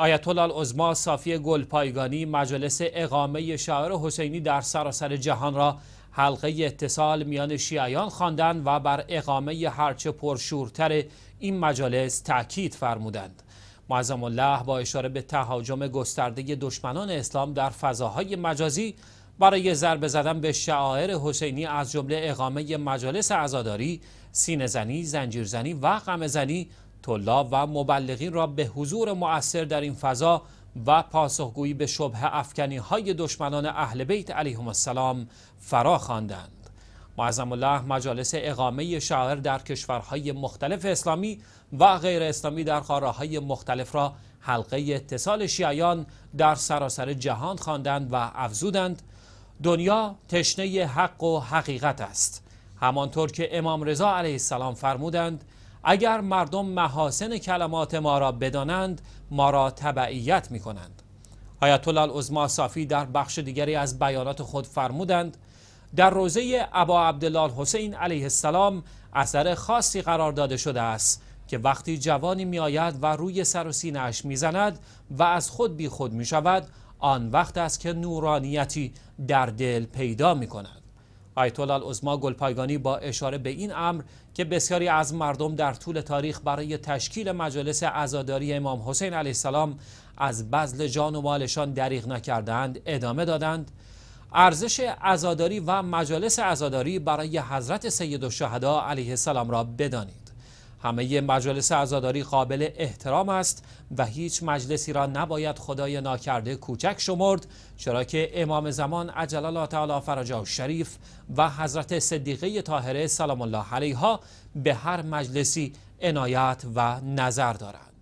آیت الله عظما صافی گلپایگانی مجلس اقامه شاعر حسینی در سراسر جهان را حلقه اتصال میان شیعیان خواندند و بر اقامه هرچه پرشورتر این مجالس تاکید فرمودند معظم الله با اشاره به تهاجم گسترده دشمنان اسلام در فضاهای مجازی برای ضربه زدن به شعائر حسینی از جمله اقامه مجالس عزاداری، سینهزنی، زنجیرزنی و قمزنی، طلاب و مبلغین را به حضور مؤثر در این فضا و پاسخگویی به شبه افکنی های دشمنان اهل بیت علیهم السلام فرا خواندند. معظم الله مجالس اقامه شاعر در کشورهای مختلف اسلامی و غیر اسلامی در قاره های مختلف را حلقه اتصال شیعیان در سراسر جهان خواندند و افزودند دنیا تشنه حق و حقیقت است همانطور که امام رضا علیه السلام فرمودند اگر مردم محاسن کلمات ما را بدانند ما را تبعیت می کنند آیت الله صافی در بخش دیگری از بیانات خود فرمودند در روزه ابا عبدالله حسین علیه السلام اثر خاصی قرار داده شده است که وقتی جوانی می آید و روی سر و سینه می و از خود بی خود می شود آن وقت است که نورانیتی در دل پیدا می کند آیت الله گلپایگانی با اشاره به این امر که بسیاری از مردم در طول تاریخ برای تشکیل مجالس عزاداری امام حسین علیه السلام از بذل جان و مالشان دریغ نکردند ادامه دادند ارزش عزاداری و مجالس عزاداری برای حضرت سید و علیه السلام را بدانید همه مجالس عزاداری قابل احترام است و هیچ مجلسی را نباید خدای ناکرده کوچک شمرد چرا که امام زمان عجل الله تعالی فرجا و شریف و حضرت صدیقه طاهره سلام الله علیها به هر مجلسی عنایت و نظر دارند